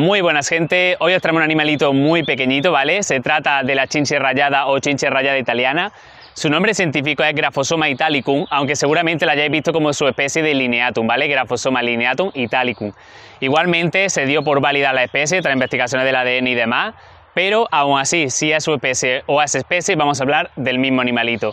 Muy buenas gente, hoy os traemos un animalito muy pequeñito, ¿vale? Se trata de la chinche rayada o chinche rayada italiana. Su nombre científico es Grafosoma italicum, aunque seguramente la hayáis visto como su especie de lineatum, ¿vale? Graphosoma lineatum italicum. Igualmente se dio por válida la especie tras investigaciones del ADN y demás, pero aún así, si es su especie o es especie, vamos a hablar del mismo animalito.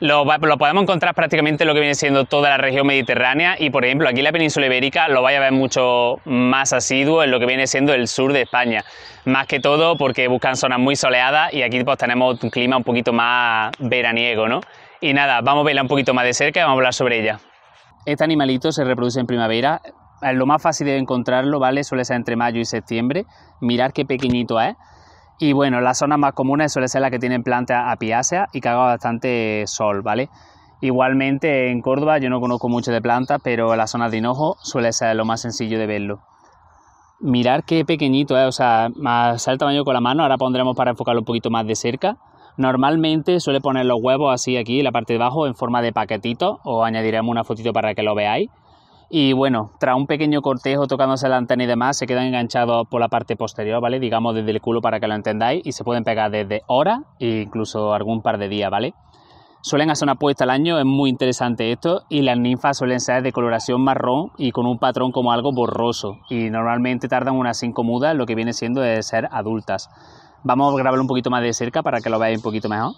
Lo, podemos encontrar prácticamente lo que viene siendo toda la región mediterránea y por ejemplo aquí en la península ibérica lo vaya a ver mucho más asiduo en lo que viene siendo el sur de España. Más que todo porque buscan zonas muy soleadas y aquí pues tenemos un clima un poquito más veraniego, ¿no? Y nada, vamos a verla un poquito más de cerca y vamos a hablar sobre ella. Este animalito se reproduce en primavera. Lo más fácil de encontrarlo, ¿vale? Suele ser entre mayo y septiembre. Mirar qué pequeñito es. Y bueno, las zonas más comunes suele ser la que tienen planta apiácea y que haga bastante sol, ¿vale? Igualmente en Córdoba yo no conozco mucho de plantas, pero la zona de hinojo suele ser lo más sencillo de verlo. Mirar qué pequeñito o sea, más el tamaño con la mano, ahora pondremos para enfocarlo un poquito más de cerca. Normalmente suele poner los huevos así aquí, en la parte de abajo, en forma de paquetito, o añadiremos una fotito para que lo veáis. Y bueno, tras un pequeño cortejo tocándose la antena y demás, se quedan enganchados por la parte posterior, ¿vale? Digamos desde el culo para que lo entendáis y se pueden pegar desde horas e incluso algún par de días, ¿vale? Suelen hacer una puesta al año, es muy interesante esto, y las ninfas suelen ser de coloración marrón y con un patrón como algo borroso, y normalmente tardan unas 5 mudas, lo que viene siendo de ser adultas. Vamos a grabar un poquito más de cerca para que lo veáis un poquito mejor.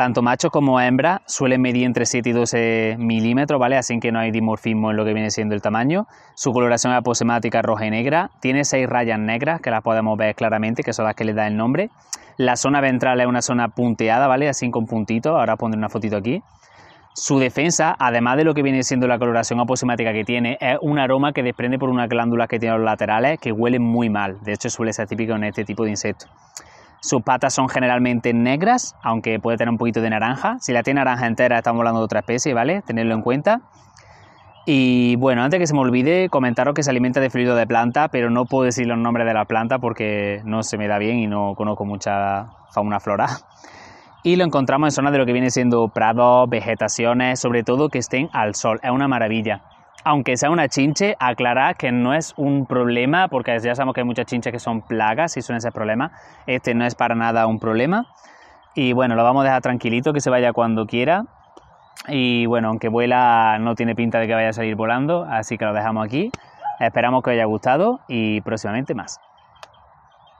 Tanto macho como hembra suelen medir entre 7 y 12 milímetros, ¿vale? Así que no hay dimorfismo en lo que viene siendo el tamaño. Su coloración es aposemática roja y negra. Tiene seis rayas negras, que las podemos ver claramente, que son las que le da el nombre. La zona ventral es una zona punteada, ¿vale? Así con puntitos. Ahora pondré una fotito aquí. Su defensa, además de lo que viene siendo la coloración aposemática que tiene, es un aroma que desprende por unas glándulas que tiene los laterales que huelen muy mal. De hecho, suele ser típico en este tipo de insectos. Sus patas son generalmente negras, aunque puede tener un poquito de naranja. Si la tiene naranja entera, estamos hablando de otra especie, ¿vale? Tenerlo en cuenta. Y bueno, antes que se me olvide, comentaros que se alimenta de fluido de planta, pero no puedo decir los nombres de la planta porque no se me da bien y no conozco mucha fauna flora. Y lo encontramos en zonas de lo que viene siendo prados, vegetaciones, sobre todo que estén al sol. Es una maravilla aunque sea una chinche, aclarar que no es un problema, porque ya sabemos que hay muchas chinches que son plagas y son ese problema. Este no es para nada un problema. Y bueno, lo vamos a dejar tranquilito, que se vaya cuando quiera. Y bueno, aunque vuela, no tiene pinta de que vaya a salir volando, así que lo dejamos aquí. Esperamos que os haya gustado y próximamente más.